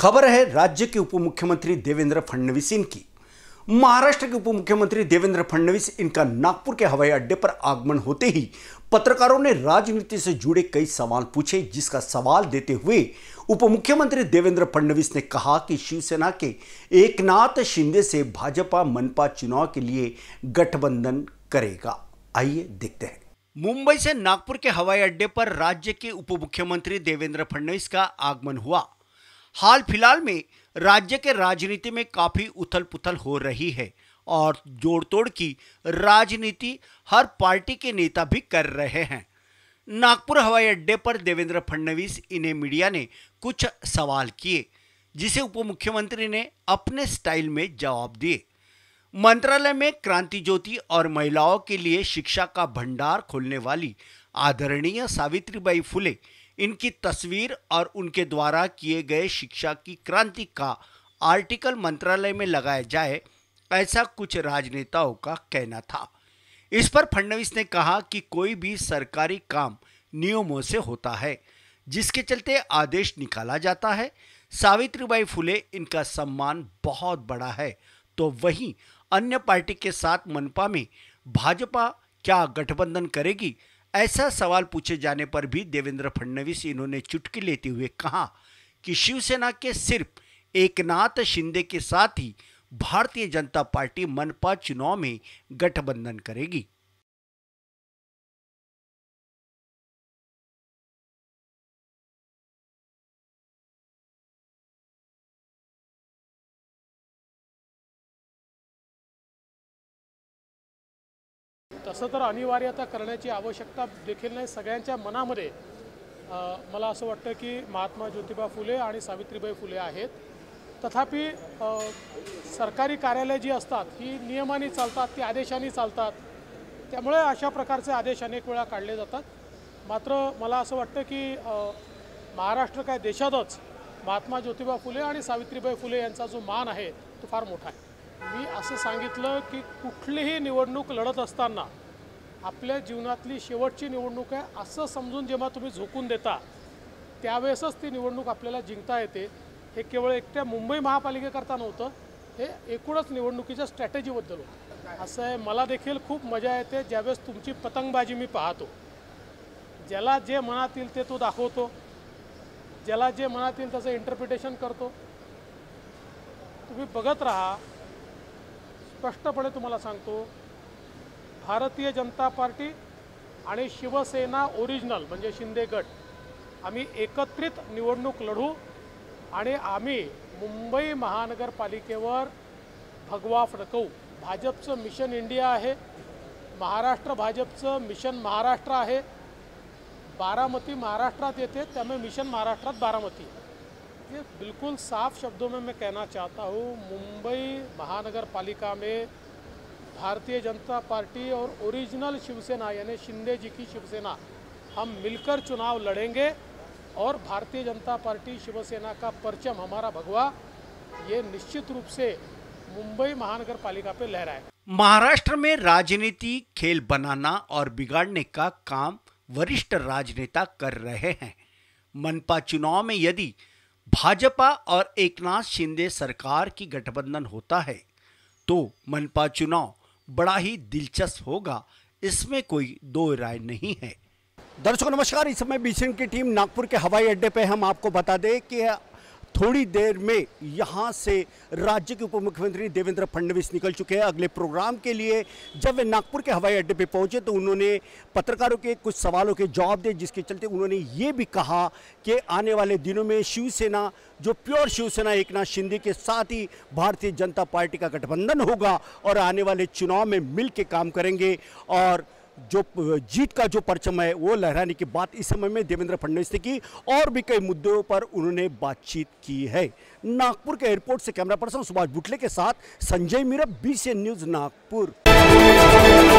खबर है राज्य के उप मुख्यमंत्री देवेंद्र फडणवीस इनकी महाराष्ट्र के उप मुख्यमंत्री देवेंद्र फडणवीस इनका नागपुर के हवाई अड्डे पर आगमन होते ही पत्रकारों ने राजनीति से जुड़े कई सवाल पूछे जिसका सवाल देते हुए उप मुख्यमंत्री देवेंद्र फडणवीस ने कहा कि शिवसेना के एकनाथ शिंदे से भाजपा मनपा चुनाव के लिए गठबंधन करेगा आइए देखते हैं मुंबई से नागपुर के हवाई अड्डे पर राज्य के उप मुख्यमंत्री देवेंद्र फडणवीस का आगमन हुआ हाल फिलहाल में राज्य के राजनीति में काफ़ी उथल पुथल हो रही है और जोड़ तोड़ की राजनीति हर पार्टी के नेता भी कर रहे हैं नागपुर हवाई अड्डे पर देवेंद्र फडणवीस इन्हें मीडिया ने कुछ सवाल किए जिसे उप मुख्यमंत्री ने अपने स्टाइल में जवाब दिए मंत्रालय में क्रांति ज्योति और महिलाओं के लिए शिक्षा का भंडार खोलने वाली आदरणीय सावित्रीबाई फुले इनकी तस्वीर और उनके द्वारा किए गए शिक्षा की क्रांति का आर्टिकल मंत्रालय में लगाया जाए ऐसा कुछ राजनेताओं का कहना था इस पर फडणवीस ने कहा कि कोई भी सरकारी काम नियमों से होता है जिसके चलते आदेश निकाला जाता है सावित्रीबाई फुले इनका सम्मान बहुत बड़ा है तो वहीं अन्य पार्टी के साथ मनपा में भाजपा क्या गठबंधन करेगी ऐसा सवाल पूछे जाने पर भी देवेंद्र फडणवीस इन्होंने चुटकी लेते हुए कहा कि शिवसेना के सिर्फ एकनाथ शिंदे के साथ ही भारतीय जनता पार्टी मनपा चुनाव में गठबंधन करेगी तसं तर अनिवार्यता करण्याची आवश्यकता देखील नाही सगळ्यांच्या मनामध्ये मला असं वाटतं की महात्मा ज्योतिबा फुले आणि सावित्रीबाई फुले आहेत तथापि सरकारी कार्यालय जी असतात ही नियमाने चालतात ती आदेशाने चालतात त्यामुळे अशा प्रकारचे आदेश अनेक वेळा काढले जातात मात्र मला असं वाटतं की महाराष्ट्र काय देशातच महात्मा ज्योतिबा फुले आणि सावित्रीबाई फुले यांचा जो मान आहे तो फार मोठा आहे मी असं सांगितलं की कुठलीही निवडणूक लढत असताना आपल्या जीवनातली शेवटची निवडणूक आहे असं समजून जेव्हा तुम्ही झोकून देता त्यावेळेसच ती निवडणूक आपल्याला जिंकता येते हे केवळ एकट्या मुंबई महापालिकेकरता नव्हतं हे एकूणच निवडणुकीच्या स्ट्रॅटेजीबद्दल होतं असं आहे मला देखील खूप मजा येते ज्यावेळेस तुमची पतंगबाजी मी पाहतो ज्याला जे मनात येईल ते तो दाखवतो ज्याला जे मनात येईल त्याचं इंटरप्रिटेशन करतो तुम्ही बघत राहा स्पष्टपणे तुम्हाला सांगतो भारतीय जनता पार्टी आणि शिवसेना ओरिजिनल म्हणजे शिंदे गट आम्ही एकत्रित निवडणूक लढू आणि आम्ही मुंबई महानगरपालिकेवर भगवा फडकवू भाजपचं मिशन इंडिया आहे महाराष्ट्र भाजपचं मिशन महाराष्ट्र आहे बारामती महाराष्ट्रात येते त्यामुळे मिशन महाराष्ट्रात बारामती ये बिल्कुल साफ शब्दों में मैं कहना चाहता हूँ मुंबई महानगरपालिका में भारतीय जनता पार्टी और ओरिजिनल शिवसेना यानी शिंदे जी की शिवसेना हम मिलकर चुनाव लड़ेंगे और भारतीय जनता पार्टी शिवसेना का परचम हमारा भगवा ये निश्चित रूप से मुंबई महानगर पालिका पे लहराए महाराष्ट्र में राजनीति खेल बनाना और बिगाड़ने का काम वरिष्ठ राजनेता कर रहे हैं मनपा चुनाव में यदि भाजपा और एकनाथ शिंदे सरकार की गठबंधन होता है तो मनपा चुनाव बड़ा ही दिलचस्प होगा इसमें कोई दो राय नहीं है दर्शकों नमस्कार इस समय बीसीएम की टीम नागपुर के हवाई अड्डे पे हम आपको बता दें कि थोड़ी देर में यहाँ से राज्य के उप मुख्यमंत्री देवेंद्र फडणवीस निकल चुके हैं अगले प्रोग्राम के लिए जब वे नागपुर के हवाई अड्डे पर पहुँचे तो उन्होंने पत्रकारों के कुछ सवालों के जवाब दिए जिसके चलते उन्होंने ये भी कहा कि आने वाले दिनों में शिवसेना जो प्योर शिवसेना एक नाथ शिंदे के साथ ही भारतीय जनता पार्टी का गठबंधन होगा और आने वाले चुनाव में मिल के काम करेंगे और जो जीत का जो परचम है वो लहराने की बात इस समय में देवेंद्र फडणवीस ने की और भी कई मुद्दों पर उन्होंने बातचीत की है नागपुर के एयरपोर्ट से कैमरा पर्सन सुभाष बुटले के साथ संजय मीरा बी न्यूज़ नागपुर